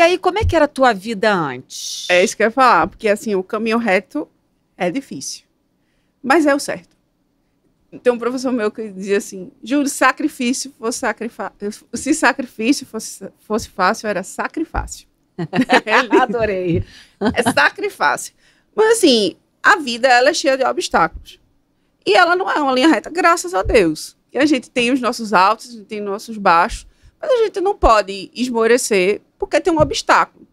E aí, como é que era a tua vida antes? É isso que eu ia falar, porque assim, o caminho reto é difícil, mas é o certo. Tem um professor meu que dizia assim, Júlio, sacrifício fosse sacrifício, se sacrifício fosse, fosse fácil, era sacrifício. É Adorei. É sacrifício. Mas assim, a vida ela é cheia de obstáculos. E ela não é uma linha reta, graças a Deus. E a gente tem os nossos altos, a gente tem os nossos baixos, mas a gente não pode esmorecer porque tem um obstáculo.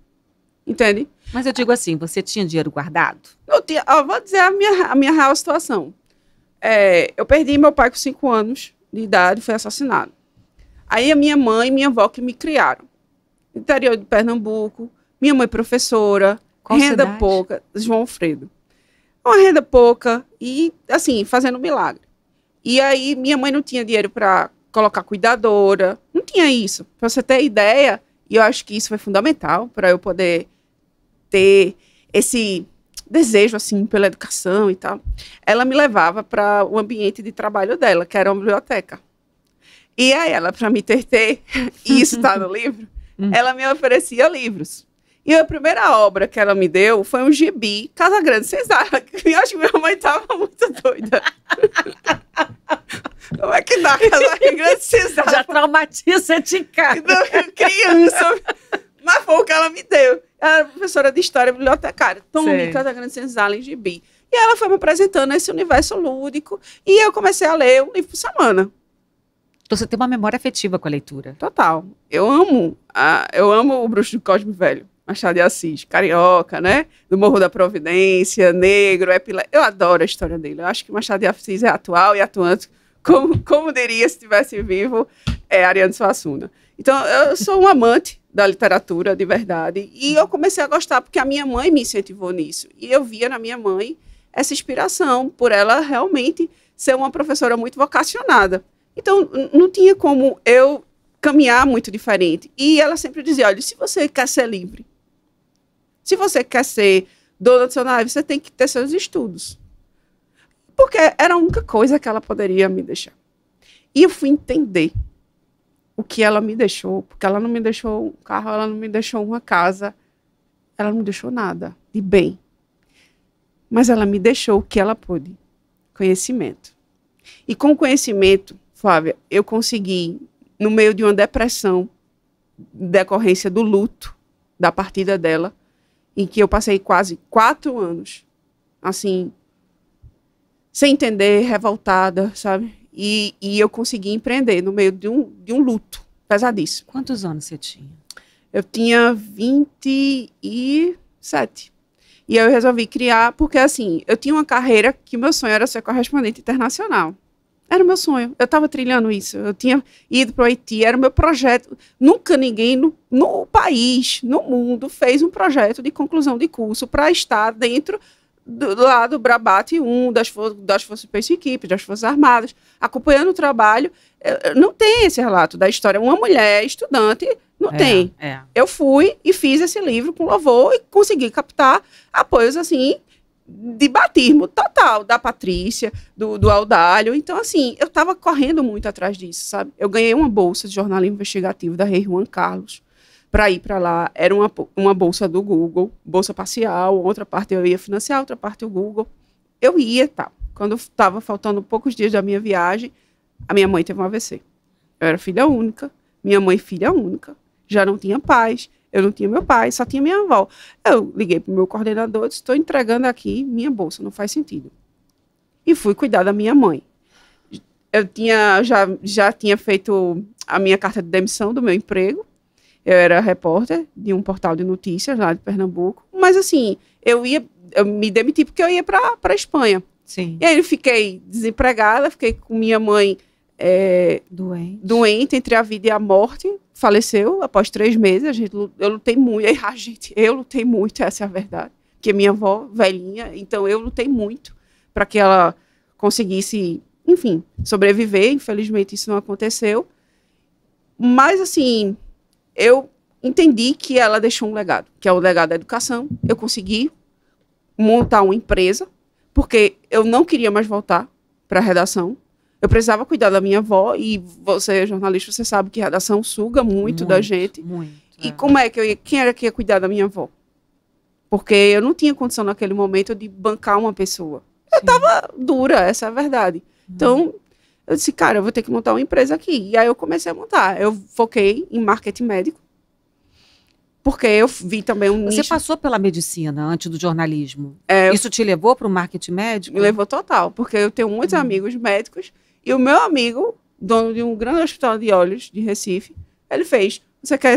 Entende? Mas eu digo assim, você tinha dinheiro guardado? Eu tinha, eu vou dizer a minha, a minha real situação. É, eu perdi meu pai com 5 anos de idade, foi assassinado. Aí a minha mãe e minha avó que me criaram. Interior de Pernambuco, minha mãe professora, Qual renda cidade? pouca, João Alfredo. Uma renda pouca e, assim, fazendo um milagre. E aí minha mãe não tinha dinheiro para colocar cuidadora, não tinha isso. Para você ter ideia, e eu acho que isso foi fundamental para eu poder ter esse desejo assim pela educação e tal. Ela me levava para o ambiente de trabalho dela, que era uma biblioteca. E aí ela, para me ter e isso está no livro, hum. ela me oferecia livros. E a primeira obra que ela me deu foi um gibi, Casa Grande. Vocês acham? Eu acho que minha mãe estava muito doida. Como é que dá casar em grande cidade? Já traumatiza de cara. criança. Mas foi o que ela me deu. Ela era é professora de história bibliotecária. Tome, Casa Grande Senzala em Gibi. E ela foi me apresentando esse universo lúdico. E eu comecei a ler um livro por semana. Então você tem uma memória afetiva com a leitura. Total. Eu amo, a, eu amo o Bruxo do Cosme Velho. Machado de Assis, carioca, né? Do Morro da Providência, negro, epilé. Eu adoro a história dele. Eu acho que Machado de Assis é atual e atuante como, como diria se estivesse vivo, é Ariano Suassuna. Então, eu sou um amante da literatura, de verdade. E eu comecei a gostar porque a minha mãe me incentivou nisso. E eu via na minha mãe essa inspiração, por ela realmente ser uma professora muito vocacionada. Então, não tinha como eu caminhar muito diferente. E ela sempre dizia: olha, se você quer ser livre, se você quer ser dona do seu navio, você tem que ter seus estudos. Porque era a única coisa que ela poderia me deixar. E eu fui entender o que ela me deixou, porque ela não me deixou um carro, ela não me deixou uma casa, ela não me deixou nada de bem. Mas ela me deixou o que ela pôde: conhecimento. E com o conhecimento, Flávia, eu consegui, no meio de uma depressão, decorrência do luto da partida dela, em que eu passei quase quatro anos, assim, sem entender, revoltada, sabe? E, e eu consegui empreender no meio de um, de um luto pesadíssimo. Quantos anos você tinha? Eu tinha 27. E eu resolvi criar, porque assim, eu tinha uma carreira que meu sonho era ser correspondente internacional. Era o meu sonho. Eu estava trilhando isso. Eu tinha ido para o Haiti, era o meu projeto. Nunca ninguém no, no país, no mundo, fez um projeto de conclusão de curso para estar dentro do, lado do Brabate 1, das, das Forças Space Equipe, das Forças Armadas, acompanhando o trabalho. Não tem esse relato da história. Uma mulher estudante não é, tem. É. Eu fui e fiz esse livro com louvor e consegui captar apoios assim de batismo total da Patrícia, do, do Audálio. Então, assim, eu estava correndo muito atrás disso, sabe? Eu ganhei uma bolsa de jornalismo investigativo da Rei Juan Carlos para ir para lá. Era uma, uma bolsa do Google, bolsa parcial, outra parte eu ia financiar, outra parte o Google. Eu ia e tal. Quando estava faltando poucos dias da minha viagem, a minha mãe teve um AVC. Eu era filha única, minha mãe filha única, já não tinha pais eu não tinha meu pai, só tinha minha avó. Eu liguei para o meu coordenador, disse, estou entregando aqui minha bolsa, não faz sentido. E fui cuidar da minha mãe. Eu tinha, já, já tinha feito a minha carta de demissão do meu emprego, eu era repórter de um portal de notícias lá de Pernambuco. Mas assim, eu ia, eu me demiti porque eu ia para a Espanha. Sim. E aí eu fiquei desempregada, fiquei com minha mãe é, doente. doente entre a vida e a morte. Faleceu após três meses. A gente, eu lutei muito. A gente, eu lutei muito, essa é a verdade. Porque minha avó, velhinha, então eu lutei muito para que ela conseguisse, enfim, sobreviver. Infelizmente isso não aconteceu. Mas assim, eu entendi que ela deixou um legado, que é o legado da educação. Eu consegui montar uma empresa, porque eu não queria mais voltar para a redação. Eu precisava cuidar da minha avó, e você, é jornalista, você sabe que a redação suga muito, muito da gente. Muito, e é. como é que eu ia, quem era que ia cuidar da minha avó? Porque eu não tinha condição naquele momento de bancar uma pessoa. Eu estava dura, essa é a verdade. Então, eu disse, cara, eu vou ter que montar uma empresa aqui. E aí eu comecei a montar. Eu foquei em marketing médico, porque eu vi também um Você nicho. passou pela medicina antes do jornalismo. É, Isso te levou para o marketing médico? Me levou total, porque eu tenho muitos hum. amigos médicos e o meu amigo, dono de um grande hospital de olhos de Recife, ele fez, você quer,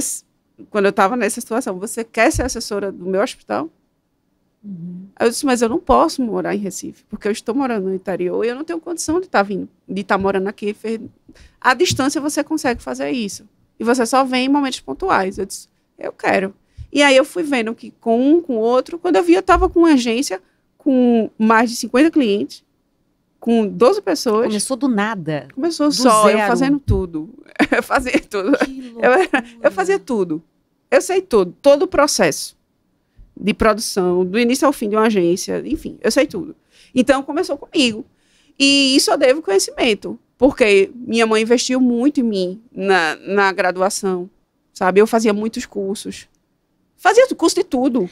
quando eu estava nessa situação, você quer ser assessora do meu hospital? Uhum. Aí eu disse, mas eu não posso morar em Recife, porque eu estou morando no interior e eu não tenho condição de estar tá vindo, de estar tá morando aqui. A distância você consegue fazer isso. E você só vem em momentos pontuais. Eu disse, eu quero. E aí eu fui vendo que com um, com outro, quando eu vi, eu estava com uma agência com mais de 50 clientes, com 12 pessoas. Começou do nada. Começou do só, zero. eu fazendo tudo. Eu fazia tudo. Eu, eu fazia tudo. Eu sei tudo, todo o processo de produção, do início ao fim de uma agência, enfim, eu sei tudo. Então começou comigo. E isso eu devo conhecimento, porque minha mãe investiu muito em mim na, na graduação, sabe? Eu fazia muitos cursos. Fazia curso de tudo.